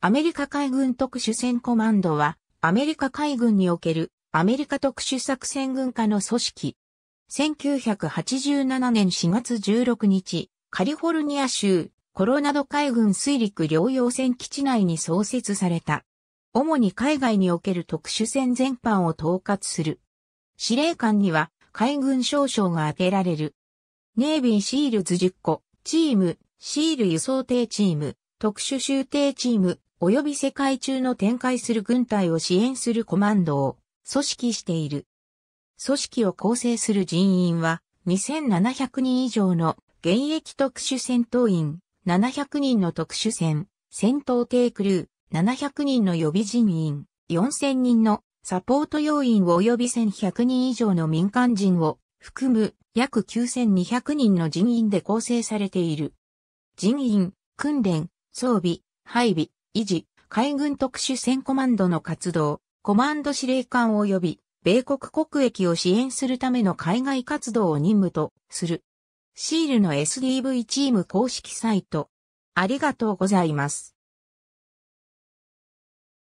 アメリカ海軍特殊戦コマンドは、アメリカ海軍におけるアメリカ特殊作戦軍下の組織。1987年4月16日、カリフォルニア州コロナド海軍水陸両用船基地内に創設された。主に海外における特殊戦全般を統括する。司令官には海軍少将が当てられる。ネイビーシールズ10個、チーム、シール輸送艇チーム、特殊集艇チーム、及び世界中の展開する軍隊を支援するコマンドを組織している。組織を構成する人員は2700人以上の現役特殊戦闘員、700人の特殊戦、戦闘艇クルー、700人の予備人員、4000人のサポート要員及び1100人以上の民間人を含む約9200人の人員で構成されている。人員、訓練、装備、配備、維持、海軍特殊戦コマンドの活動、コマンド司令官及び、米国国益を支援するための海外活動を任務とする。シールの SDV チーム公式サイト。ありがとうございます。